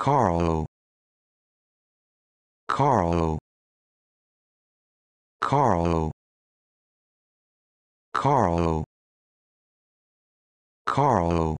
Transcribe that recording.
Carlo Carlo Carlo Carlo Carlo